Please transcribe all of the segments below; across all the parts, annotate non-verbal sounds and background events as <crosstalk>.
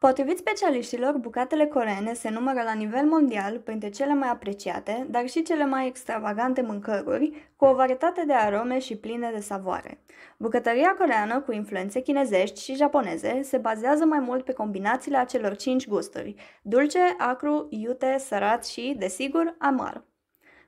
Potrivit specialiștilor, bucatele coreene se numără la nivel mondial printre cele mai apreciate, dar și cele mai extravagante mâncăruri, cu o varietate de arome și pline de savoare. Bucătăria coreană, cu influențe chinezești și japoneze, se bazează mai mult pe combinațiile acelor cinci gusturi, dulce, acru, iute, sărat și, desigur, amar.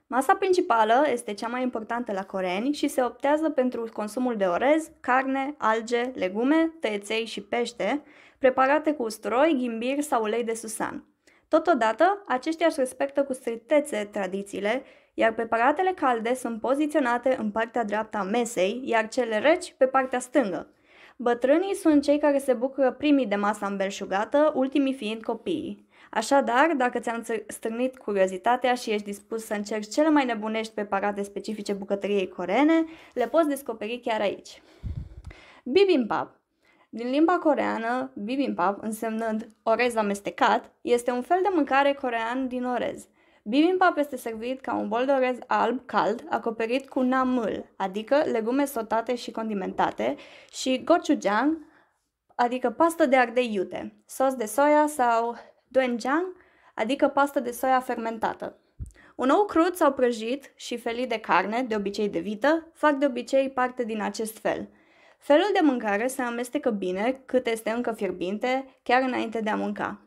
Masa principală este cea mai importantă la coreeni și se optează pentru consumul de orez, carne, alge, legume, tăieței și pește, preparate cu usturoi, ghimbir sau ulei de susan. Totodată, aceștia își respectă cu strictețe tradițiile, iar preparatele calde sunt poziționate în partea dreaptă a mesei, iar cele reci pe partea stângă. Bătrânii sunt cei care se bucură primii de masa îmbelșugată, ultimii fiind copiii. Așadar, dacă ți-am strânit curiozitatea și ești dispus să încerci cele mai nebunești preparate specifice bucătăriei coreene, le poți descoperi chiar aici. Bibimbap din limba coreană, bibimbap, însemnând orez amestecat, este un fel de mâncare corean din orez. Bibimbap este servit ca un bol de orez alb cald acoperit cu namul, adică legume sotate și condimentate, și gochujang, adică pastă de ardei iute, sos de soia sau doenjang, adică pastă de soia fermentată. Un ou crud sau prăjit și felii de carne, de obicei de vită, fac de obicei parte din acest fel – Felul de mâncare se amestecă bine cât este încă fierbinte, chiar înainte de a mânca.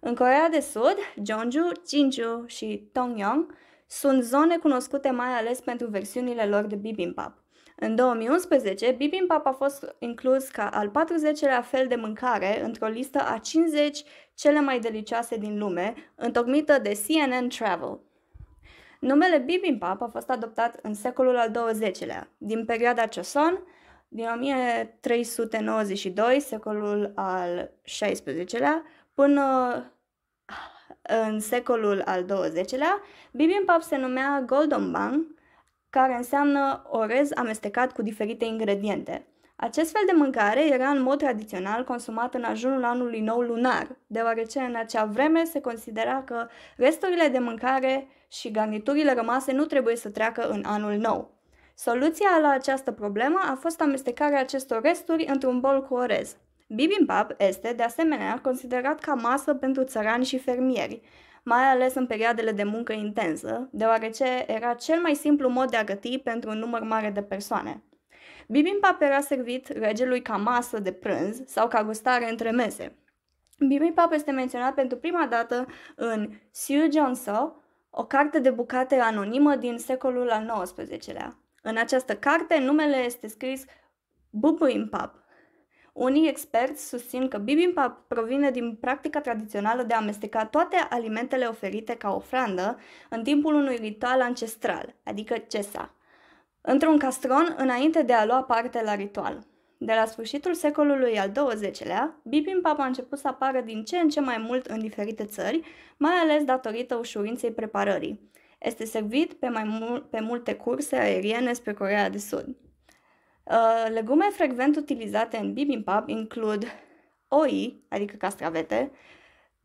În Corea de Sud, Jeonju, Jinju și Tongyong sunt zone cunoscute mai ales pentru versiunile lor de bibimbap. În 2011, bibimbap a fost inclus ca al 40-lea fel de mâncare într-o listă a 50 cele mai delicioase din lume, întocmită de CNN Travel. Numele bibimbap a fost adoptat în secolul al 20 lea din perioada Joseon, din 1392, secolul al XVI-lea, până ah, în secolul al XX-lea, bibimbap se numea golden Bang, care înseamnă orez amestecat cu diferite ingrediente. Acest fel de mâncare era în mod tradițional consumat în ajunul anului nou lunar, deoarece în acea vreme se considera că resturile de mâncare și garniturile rămase nu trebuie să treacă în anul nou. Soluția la această problemă a fost amestecarea acestor resturi într-un bol cu orez. Bibimbap este, de asemenea, considerat ca masă pentru țărani și fermieri, mai ales în perioadele de muncă intensă, deoarece era cel mai simplu mod de a găti pentru un număr mare de persoane. Bibimbap era servit regelui ca masă de prânz sau ca gustare între mese. Bibimbap este menționat pentru prima dată în Siu Johnson, o carte de bucate anonimă din secolul al XIX-lea. În această carte, numele este scris Bibimbap. Unii experți susțin că bibimbap provine din practica tradițională de a amesteca toate alimentele oferite ca ofrandă în timpul unui ritual ancestral, adică cesa, într-un castron înainte de a lua parte la ritual. De la sfârșitul secolului al XX-lea, bibimbap a început să apară din ce în ce mai mult în diferite țări, mai ales datorită ușurinței preparării. Este servit pe, mai mul- pe multe curse aeriene spre Corea de Sud. Uh, legume frecvent utilizate în bibimbap includ oi, adică castravete,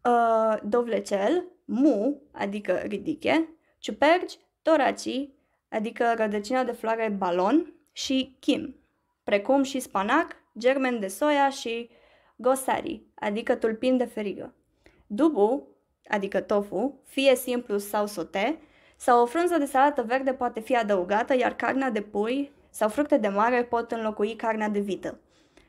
uh, dovlecel, mu, adică ridiche, ciuperci, toracii, adică rădăcina de floare balon și kim, precum și spanac, germen de soia și gosari, adică tulpin de ferigă. Dubu, adică tofu, fie simplu sau sote, sau o frunză de salată verde poate fi adăugată, iar carnea de pui sau fructe de mare pot înlocui carnea de vită.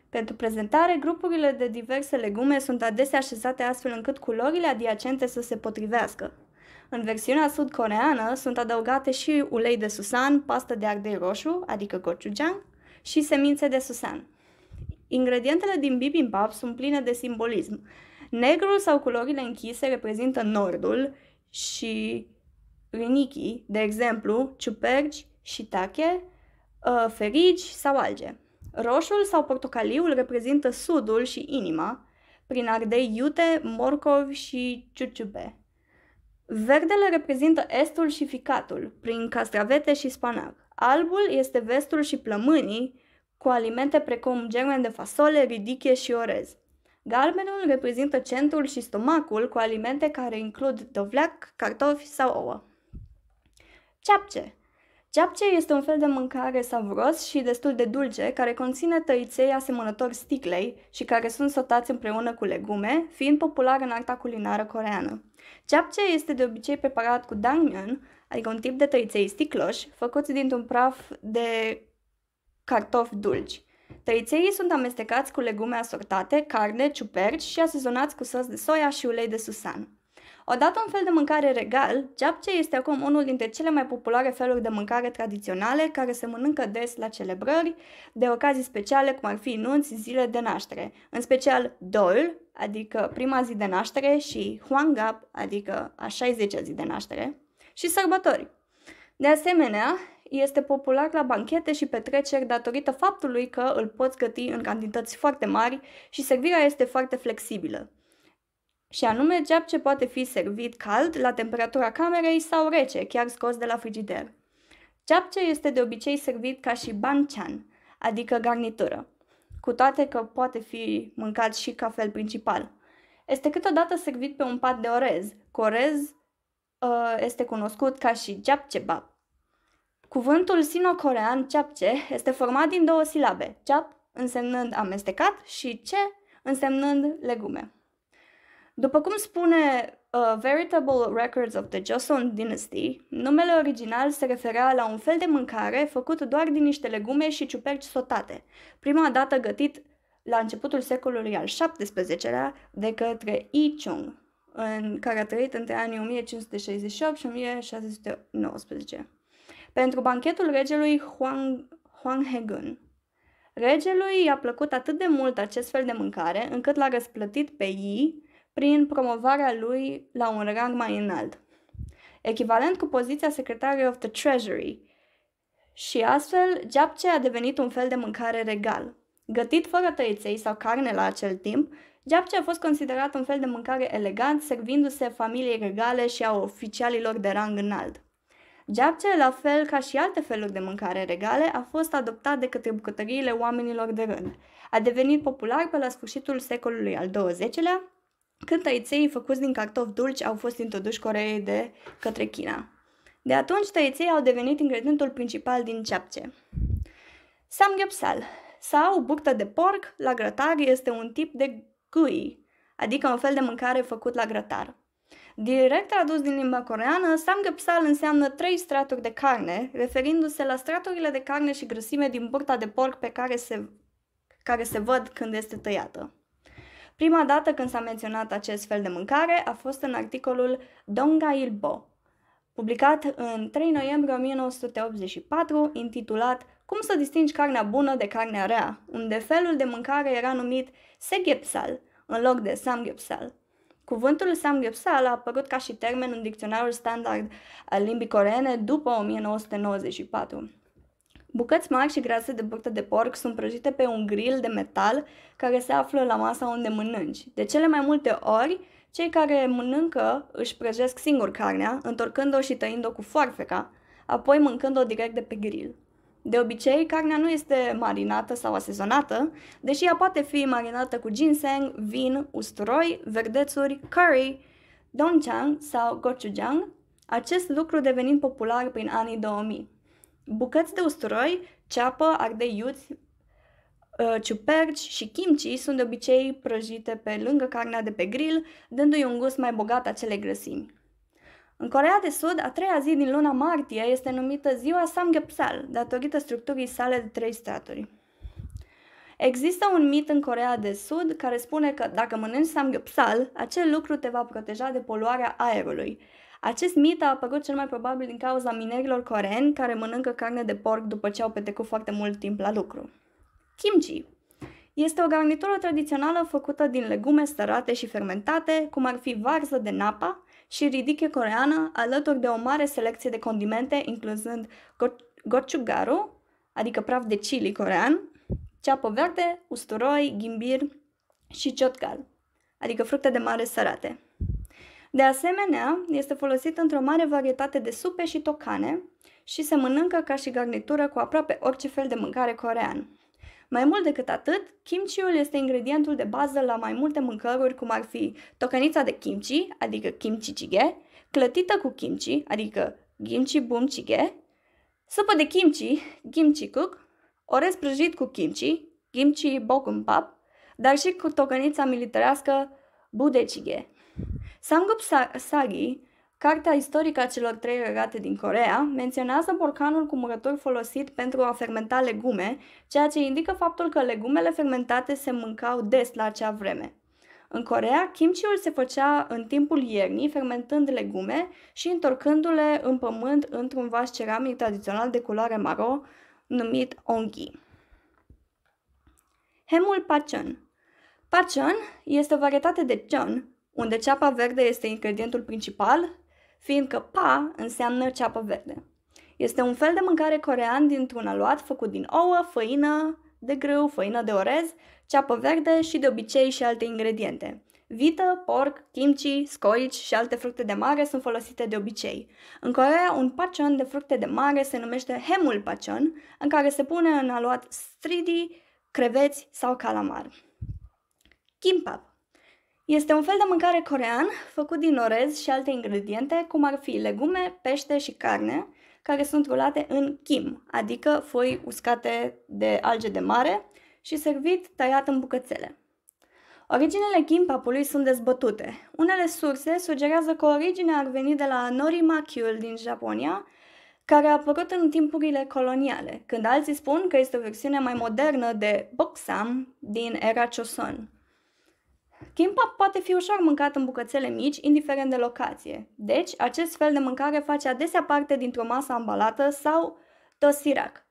Pentru prezentare, grupurile de diverse legume sunt adesea așezate astfel încât culorile adiacente să se potrivească. În versiunea sud-coreană sunt adăugate și ulei de susan, pastă de ardei roșu, adică gochujang, și semințe de susan. Ingredientele din bibimbap sunt pline de simbolism. Negrul sau culorile închise reprezintă nordul și rinichii, de exemplu, ciuperci, tache, uh, ferigi sau alge. Roșul sau portocaliul reprezintă sudul și inima, prin ardei iute, morcovi și ciuciube. Verdele reprezintă estul și ficatul, prin castravete și spanac. Albul este vestul și plămânii, cu alimente precum germen de fasole, ridiche și orez. Galbenul reprezintă centrul și stomacul cu alimente care includ dovleac, cartofi sau ouă ceapce. Ceapce este un fel de mâncare savuros și destul de dulce, care conține tăiței asemănători sticlei și care sunt sotați împreună cu legume, fiind popular în arta culinară coreană. Ceapce este de obicei preparat cu dangmyeon, adică un tip de tăiței sticloși, făcuți dintr-un praf de cartofi dulci. Tăiței sunt amestecați cu legume asortate, carne, ciuperci și asezonați cu sos de soia și ulei de susan. Odată un fel de mâncare regal, japce este acum unul dintre cele mai populare feluri de mâncare tradiționale care se mănâncă des la celebrări de ocazii speciale cum ar fi nunți, zile de naștere, în special dol, adică prima zi de naștere și huangap, adică a 60-a zi de naștere, și sărbători. De asemenea, este popular la banchete și petreceri datorită faptului că îl poți găti în cantități foarte mari și servirea este foarte flexibilă și anume ceap ce poate fi servit cald la temperatura camerei sau rece, chiar scos de la frigider. Ceapce este de obicei servit ca și banchan, adică garnitură, cu toate că poate fi mâncat și ca fel principal. Este câteodată servit pe un pat de orez. Corez uh, ă, este cunoscut ca și japchebap. Cuvântul sino-corean japche este format din două silabe, jap însemnând amestecat și ce însemnând legume. După cum spune uh, Veritable Records of the Joseon Dynasty, numele original se referea la un fel de mâncare făcut doar din niște legume și ciuperci sotate, prima dată gătit la începutul secolului al XVII-lea de către Yi Chung, în care a trăit între anii 1568 și 1619, pentru banchetul regelui Huang, Huang Hegun. Regelui i-a plăcut atât de mult acest fel de mâncare, încât l-a răsplătit pe Yi prin promovarea lui la un rang mai înalt, echivalent cu poziția Secretary of the Treasury. Și astfel, geapce a devenit un fel de mâncare regal. Gătit fără tăiței sau carne la acel timp, geapce a fost considerat un fel de mâncare elegant, servindu-se familiei regale și a oficialilor de rang înalt. Geapce, la fel ca și alte feluri de mâncare regale, a fost adoptat de către bucătăriile oamenilor de rând. A devenit popular pe la sfârșitul secolului al XX-lea, când tăiței făcuți din cartofi dulci au fost introduși Coreei de către China. De atunci, tăiței au devenit ingredientul principal din ceapce. Samgyeopsal sau buctă de porc la grătar este un tip de gui, adică un fel de mâncare făcut la grătar. Direct tradus din limba coreană, samgyeopsal înseamnă trei straturi de carne, referindu-se la straturile de carne și grăsime din burta de porc pe care se, care se văd când este tăiată. Prima dată când s-a menționat acest fel de mâncare a fost în articolul Donga Ilbo, publicat în 3 noiembrie 1984, intitulat Cum să distingi carnea bună de carnea rea, unde felul de mâncare era numit segepsal, în loc de samgepsal. Cuvântul samgyeopsal a apărut ca și termen în dicționarul standard al limbii coreene după 1994. Bucăți mari și grase de burtă de porc sunt prăjite pe un grill de metal care se află la masa unde mănânci. De cele mai multe ori, cei care mănâncă își prăjesc singur carnea, întorcând-o și tăind-o cu foarfeca, apoi mâncând-o direct de pe grill. De obicei, carnea nu este marinată sau asezonată, deși ea poate fi marinată cu ginseng, vin, usturoi, verdețuri, curry, donchan sau gochujang, acest lucru devenind popular prin anii 2000. Bucăți de usturoi, ceapă, ardei iuți, ă, ciuperci și kimchi sunt de obicei prăjite pe lângă carnea de pe grill, dându-i un gust mai bogat acelei grăsimi. În Corea de Sud, a treia zi din luna martie este numită ziua Samgyeopsal, datorită structurii sale de trei straturi. Există un mit în Corea de Sud care spune că dacă mănânci samgyeopsal, acel lucru te va proteja de poluarea aerului, acest mit a apărut cel mai probabil din cauza minerilor coreeni care mănâncă carne de porc după ce au petrecut foarte mult timp la lucru. Kimchi este o garnitură tradițională făcută din legume stărate și fermentate, cum ar fi varză de napa și ridiche coreană, alături de o mare selecție de condimente, incluzând go- gochugaru, adică praf de chili corean, ceapă verde, usturoi, ghimbir și ciotgal, adică fructe de mare sărate. De asemenea, este folosit într-o mare varietate de supe și tocane și se mănâncă ca și garnitură cu aproape orice fel de mâncare corean. Mai mult decât atât, kimchiul este ingredientul de bază la mai multe mâncăruri, cum ar fi tocănița de kimchi, adică kimchi jjigae, clătită cu kimchi, adică kimchi bum jjigae, supă de kimchi, kimchi cook, orez prăjit cu kimchi, kimchi bokkeumbap, dar și cu tocănița militarească jjigae. Samgup Sagi, cartea istorică a celor trei regate din Corea, menționează borcanul cu murături folosit pentru a fermenta legume, ceea ce indică faptul că legumele fermentate se mâncau des la acea vreme. În Corea, kimchiul se făcea în timpul iernii, fermentând legume și întorcându-le în pământ într-un vas ceramic tradițional de culoare maro, numit ongi. Hemul Pachon Pachon este o varietate de chon, unde ceapa verde este ingredientul principal, fiindcă pa înseamnă ceapă verde. Este un fel de mâncare corean dintr-un aluat făcut din ouă, făină de grâu, făină de orez, ceapă verde și de obicei și alte ingrediente. Vită, porc, kimchi, scoici și alte fructe de mare sunt folosite de obicei. În Corea, un pacion de fructe de mare se numește hemul pacion, în care se pune în aluat stridii, creveți sau calamar. Kimbap este un fel de mâncare corean făcut din orez și alte ingrediente, cum ar fi legume, pește și carne, care sunt rulate în kim, adică foi uscate de alge de mare și servit tăiat în bucățele. Originele kim papului sunt dezbătute. Unele surse sugerează că originea ar veni de la norimakyul din Japonia, care a apărut în timpurile coloniale, când alții spun că este o versiune mai modernă de boksam din era Choson. Kimbap poate fi ușor mâncat în bucățele mici, indiferent de locație. Deci, acest fel de mâncare face adesea parte dintr-o masă ambalată sau tosirak,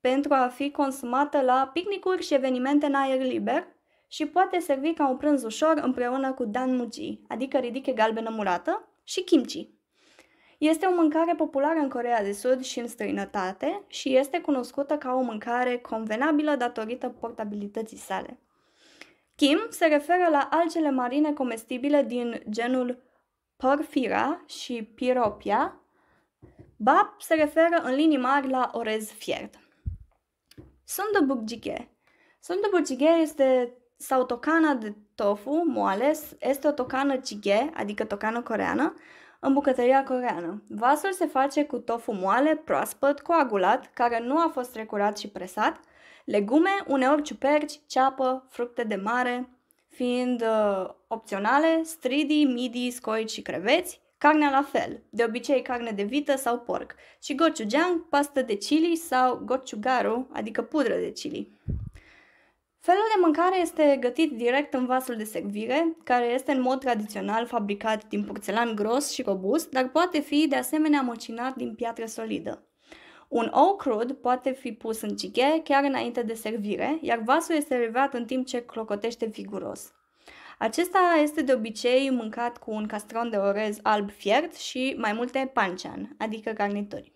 pentru a fi consumată la picnicuri și evenimente în aer liber și poate servi ca un prânz ușor împreună cu dan muji, adică ridiche galbenă murată și kimchi. Este o mâncare populară în Corea de Sud și în străinătate și este cunoscută ca o mâncare convenabilă datorită portabilității sale. Kim se referă la algele marine comestibile din genul Porfira și Piropia. Bab se referă în linii mari la orez fiert. Sundu bugige. este sau tocana de tofu moale, este o tocană jige, adică tocană coreană, în bucătăria coreană. Vasul se face cu tofu moale, proaspăt, coagulat, care nu a fost recurat și presat, legume, uneori ciuperci, ceapă, fructe de mare, fiind uh, opționale, stridii, midii, scoici și creveți, carnea la fel, de obicei carne de vită sau porc, și gochujang, pastă de chili sau gochugaru, adică pudră de chili. Felul de mâncare este gătit direct în vasul de servire, care este în mod tradițional fabricat din porțelan gros și robust, dar poate fi de asemenea măcinat din piatră solidă. Un ou crud poate fi pus în cighe chiar înainte de servire, iar vasul este revat în timp ce clocotește viguros. Acesta este de obicei mâncat cu un castron de orez alb fiert și mai multe pancean, adică garnituri.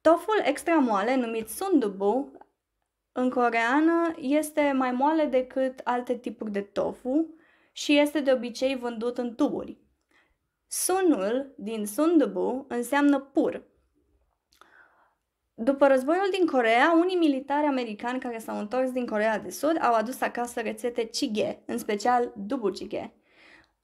Toful extra moale, numit sundubu, în coreană este mai moale decât alte tipuri de tofu și este de obicei vândut în tuburi. Sunul din sundubu înseamnă pur, după războiul din Corea, unii militari americani care s-au întors din Corea de Sud au adus acasă rețete chige, în special dubu chige.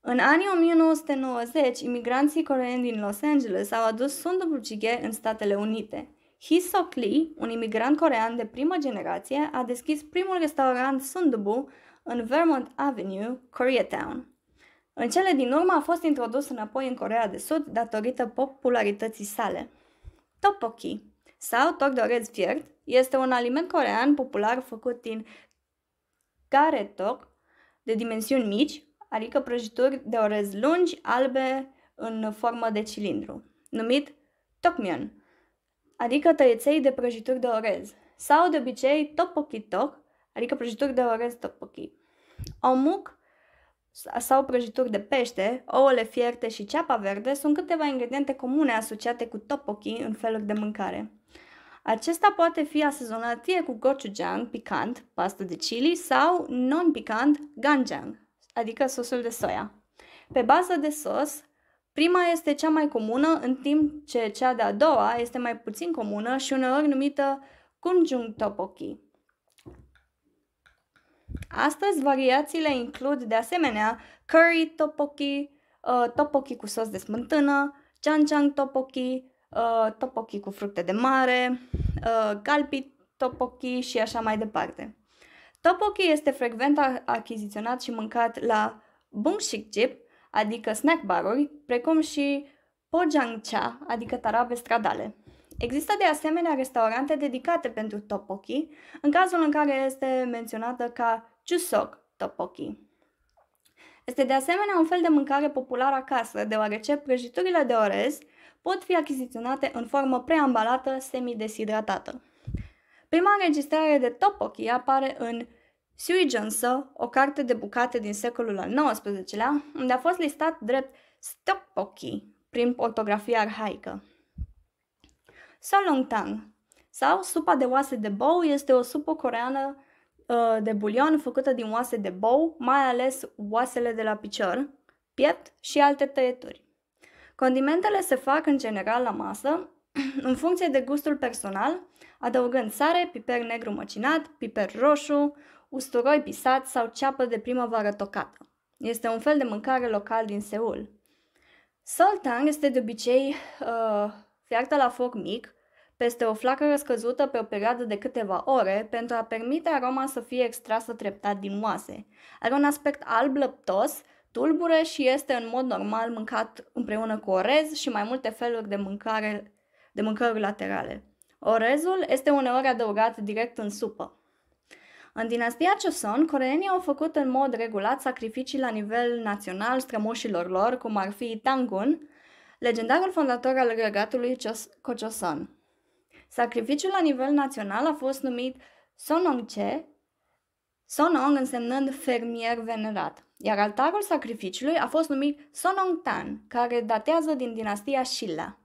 În anii 1990, imigranții coreeni din Los Angeles au adus sun dubu chige în Statele Unite. Hee Sok Lee, un imigrant corean de primă generație, a deschis primul restaurant Sundubu în Vermont Avenue, Koreatown. În cele din urmă a fost introdus înapoi în Corea de Sud datorită popularității sale. Topoki sau toc de orez fiert este un aliment corean popular făcut din care toc de dimensiuni mici, adică prăjituri de orez lungi, albe, în formă de cilindru, numit tokmyeon, adică tăieței de prăjituri de orez, sau de obicei topoki tok, adică prăjituri de orez topoki. Omuk sau prăjituri de pește, ouăle fierte și ceapa verde sunt câteva ingrediente comune asociate cu topoki în feluri de mâncare. Acesta poate fi asezonat fie cu gochujang picant, pastă de chili, sau non-picant ganjang, adică sosul de soia. Pe bază de sos, prima este cea mai comună, în timp ce cea de-a doua este mai puțin comună și uneori numită kunjung topoki. Astăzi, variațiile includ de asemenea curry topoki, uh, topoki cu sos de smântână, janjang topoki, uh, topochi cu fructe de mare, uh, galpi topochi și așa mai departe. Topoki este frecvent achiziționat și mâncat la bungshikjip, adică snack baruri, precum și pojangcha, adică tarabe stradale. Există de asemenea restaurante dedicate pentru topoki, în cazul în care este menționată ca jusok topoki. Este de asemenea un fel de mâncare popular acasă, deoarece prăjiturile de orez pot fi achiziționate în formă preambalată semideshidratată. Prima înregistrare de topoki apare în Suigensa, o carte de bucate din secolul al XIX-lea, unde a fost listat drept Stokpoki, prin ortografia arhaică. Solongtang sau supa de oase de bou este o supă coreană uh, de bulion făcută din oase de bou, mai ales oasele de la picior, piept și alte tăieturi. Condimentele se fac în general la masă, <clears throat> în funcție de gustul personal, adăugând sare, piper negru măcinat, piper roșu, usturoi pisat sau ceapă de primăvară tocată. Este un fel de mâncare local din Seul. Soltang este de obicei uh, fiartă la foc mic, peste o flacără scăzută pe o perioadă de câteva ore, pentru a permite aroma să fie extrasă treptat din oase. Are un aspect alb lăptos tulbure și este în mod normal mâncat împreună cu orez și mai multe feluri de mâncare de mâncări laterale. Orezul este uneori adăugat direct în supă. În dinastia Joseon, coreenii au făcut în mod regulat sacrificii la nivel național strămoșilor lor, cum ar fi Tangun, legendarul fondator al regatului Cochoson. Sacrificiul la nivel național a fost numit Sonongche, Sonong însemnând fermier venerat iar altarul sacrificiului a fost numit Sonongtan, care datează din dinastia Shilla.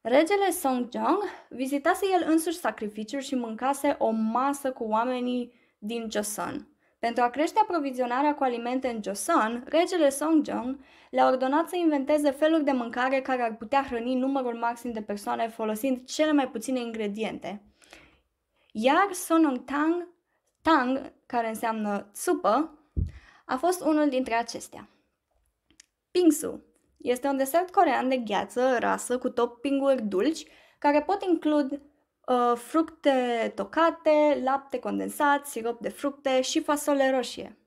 Regele Songjong vizitase el însuși sacrificiul și mâncase o masă cu oamenii din Joseon. Pentru a crește aprovizionarea cu alimente în Joseon, regele Songjong le-a ordonat să inventeze feluri de mâncare care ar putea hrăni numărul maxim de persoane folosind cele mai puține ingrediente. Iar Sonong Tang, tang care înseamnă supă, a fost unul dintre acestea. Pingsu este un desert corean de gheață rasă cu toppinguri dulci care pot includ uh, fructe tocate, lapte condensat, sirop de fructe și fasole roșie.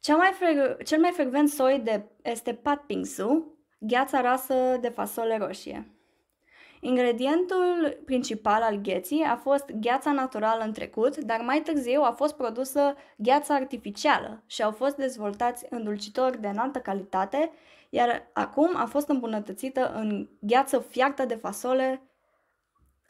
Cea mai fre- cel mai frecvent soi de este pat pingsu, gheața rasă de fasole roșie. Ingredientul principal al gheții a fost gheața naturală în trecut, dar mai târziu a fost produsă gheața artificială și au fost dezvoltați îndulcitori de înaltă calitate, iar acum a fost îmbunătățită în gheață fiartă de fasole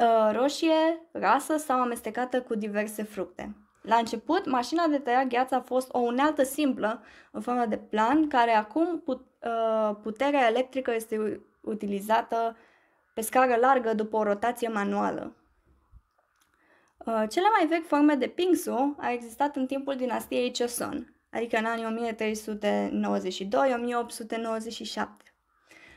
ă, roșie, rasă sau amestecată cu diverse fructe. La început, mașina de tăiat gheață a fost o unealtă simplă în formă de plan, care acum put, ă, puterea electrică este utilizată pe scară largă după o rotație manuală. Uh, cele mai vechi forme de pingsu a existat în timpul dinastiei Joseon, adică în anii 1392-1897.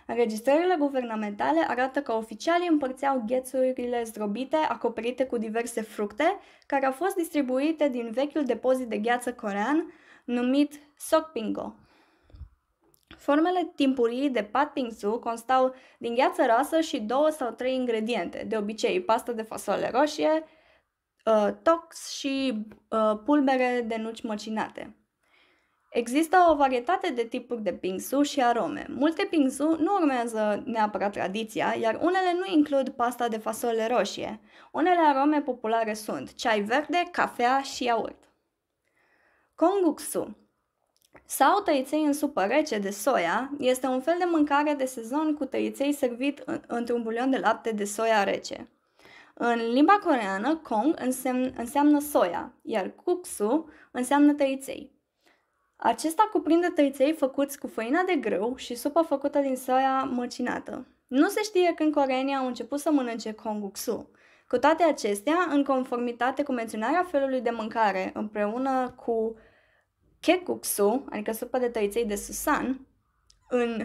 Înregistrările guvernamentale arată că oficialii împărțeau ghețurile zdrobite acoperite cu diverse fructe, care au fost distribuite din vechiul depozit de gheață corean numit Sokpingo, Formele timpurii de pat pingsu constau din gheață rasă și două sau trei ingrediente, de obicei pastă de fasole roșie, uh, tox și uh, pulbere de nuci măcinate. Există o varietate de tipuri de pingsu și arome. Multe pingsu nu urmează neapărat tradiția, iar unele nu includ pasta de fasole roșie. Unele arome populare sunt ceai verde, cafea și iaurt. Konguksu sau tăiței în supă rece de soia este un fel de mâncare de sezon cu tăiței servit într-un bulion de lapte de soia rece. În limba coreană, kong însemn, înseamnă soia, iar kuksu înseamnă tăiței. Acesta cuprinde tăiței făcuți cu făina de grâu și supă făcută din soia măcinată. Nu se știe când coreenii au început să mănânce konguksu. Cu toate acestea, în conformitate cu menționarea felului de mâncare împreună cu Kekuksu, adică supă de tăiței de susan, în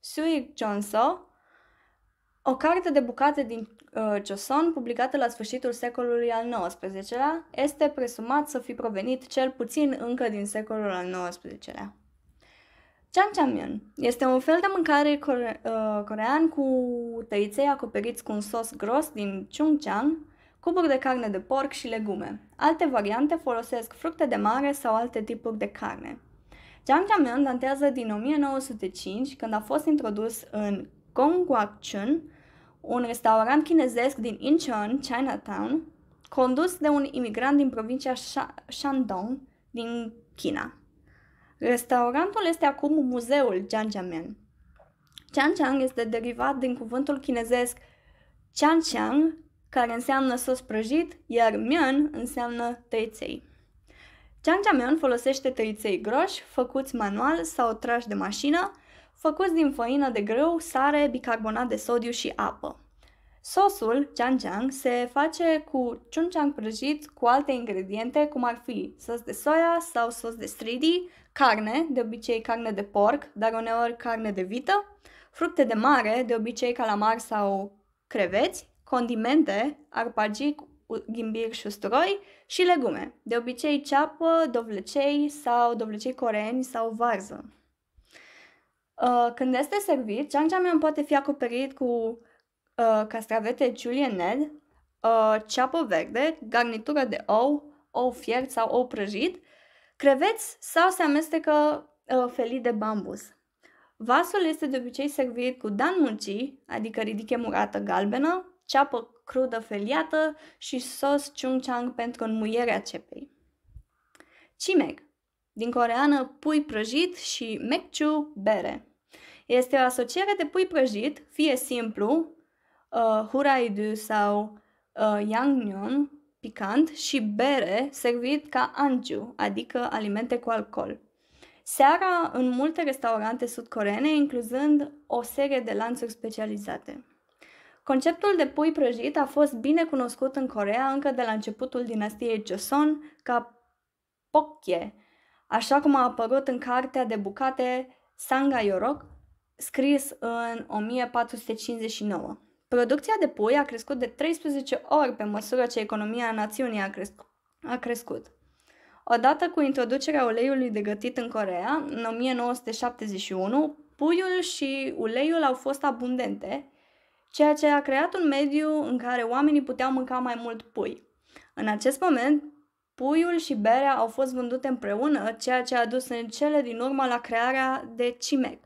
Suik Chonso, o carte de bucate din uh, Joseon, publicată la sfârșitul secolului al XIX-lea, este presumat să fi provenit cel puțin încă din secolul al XIX-lea. Chanchamyeon este un fel de mâncare core- uh, corean cu tăiței acoperiți cu un sos gros din Chungchang, cuburi de carne de porc și legume. Alte variante folosesc fructe de mare sau alte tipuri de carne. Jangjaeon datează din 1905, când a fost introdus în Gongguachun, un restaurant chinezesc din Incheon, Chinatown, condus de un imigrant din provincia Shandong din China. Restaurantul este acum muzeul Jiang Jiang este derivat din cuvântul chinezesc Jianjiang, care înseamnă sos prăjit, iar mion înseamnă tăiței. mion folosește tăiței groși, făcuți manual sau trași de mașină, făcuți din făină de grâu, sare, bicarbonat de sodiu și apă. Sosul, janjang, se face cu chunjang prăjit cu alte ingrediente, cum ar fi sos de soia sau sos de stridi, carne, de obicei carne de porc, dar uneori carne de vită, fructe de mare, de obicei calamar sau creveți, condimente, arpagic, ghimbir și usturoi și legume, de obicei ceapă, dovlecei sau dovlecei coreeni sau varză. Uh, când este servit, jangjameon poate fi acoperit cu uh, castravete juliened, uh, ceapă verde, garnitură de ou, ou fiert sau ou prăjit, creveți sau se amestecă felii de bambus. Vasul este de obicei servit cu dan munci, adică ridiche murată galbenă, ceapă crudă feliată și sos chungchang pentru înmuierea cepei. Chimeg, din coreană pui prăjit și mekchu bere. Este o asociere de pui prăjit, fie simplu, uh, huraidu sau uh, yangnyeon, picant, și bere servit ca anju, adică alimente cu alcool. Seara în multe restaurante sudcoreene, incluzând o serie de lanțuri specializate. Conceptul de pui prăjit a fost bine cunoscut în Corea încă de la începutul dinastiei Joseon ca pokye, așa cum a apărut în cartea de bucate Sanga Yorok, scris în 1459. Producția de pui a crescut de 13 ori pe măsură ce economia națiunii a, cresc- a crescut. Odată cu introducerea uleiului de gătit în Corea, în 1971, puiul și uleiul au fost abundente, ceea ce a creat un mediu în care oamenii puteau mânca mai mult pui. În acest moment, puiul și berea au fost vândute împreună, ceea ce a dus în cele din urmă la crearea de CIMEC.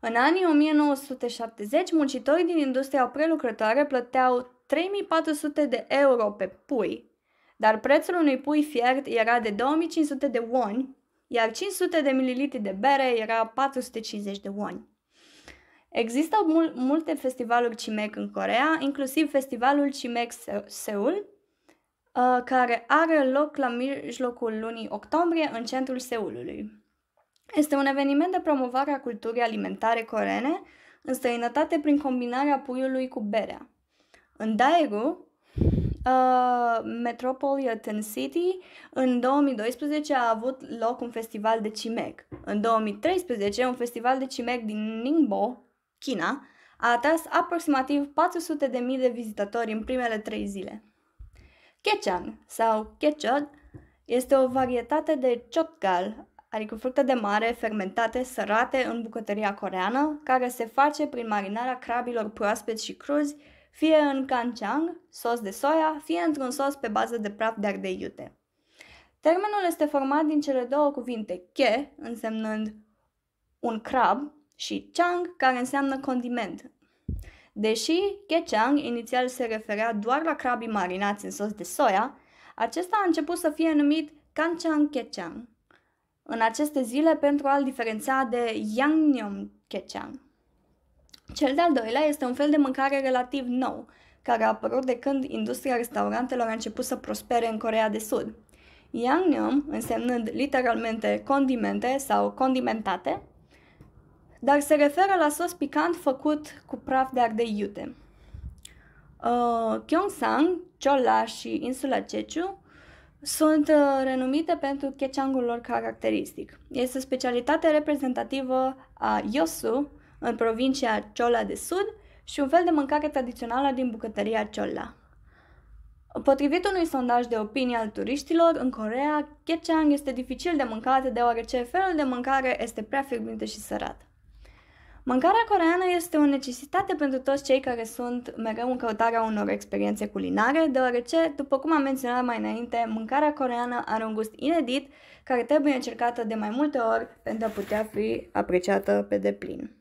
În anii 1970, muncitorii din industria prelucrătoare plăteau 3400 de euro pe pui, dar prețul unui pui fiert era de 2500 de woni, iar 500 de mililitri de bere era 450 de woni. Există mul- multe festivaluri CIMEC în Corea, inclusiv festivalul CIMEC Seul, uh, care are loc la mijlocul lunii octombrie în centrul Seulului. Este un eveniment de promovare a culturii alimentare coreene în străinătate prin combinarea puiului cu berea. În Daegu, uh, Metropolitan City, în 2012 a avut loc un festival de cimec. În 2013, un festival de cimec din Ningbo, China, a atras aproximativ 400.000 de vizitatori în primele trei zile. Kechan sau ketchup este o varietate de chotgal, adică fructe de mare fermentate sărate în bucătăria coreană, care se face prin marinarea crabilor proaspeți și cruzi, fie în kanchang, sos de soia, fie într-un sos pe bază de praf de ardei iute. Termenul este format din cele două cuvinte, ke, însemnând un crab, și chang, care înseamnă condiment. Deși kechang inițial se referea doar la crabi marinați în sos de soia, acesta a început să fie numit kanchang kechang în aceste zile pentru a-l diferența de yangnyeom kechang. Cel de-al doilea este un fel de mâncare relativ nou, care a apărut de când industria restaurantelor a început să prospere în Corea de Sud. Yangnyeom, însemnând literalmente condimente sau condimentate, dar se referă la sos picant făcut cu praf de ardei iute. Uh, Gyeongsang, Cholla și insula Jeju sunt uh, renumite pentru ketchangul lor caracteristic. Este o specialitate reprezentativă a Yosu în provincia Cholla de Sud și un fel de mâncare tradițională din bucătăria Cholla. Potrivit unui sondaj de opinie al turiștilor, în Corea, ketchang este dificil de mâncat deoarece felul de mâncare este prea fierbinte și sărat. Mâncarea coreană este o necesitate pentru toți cei care sunt mereu în căutarea unor experiențe culinare, deoarece, după cum am menționat mai înainte, mâncarea coreană are un gust inedit care trebuie încercată de mai multe ori pentru a putea fi apreciată pe deplin.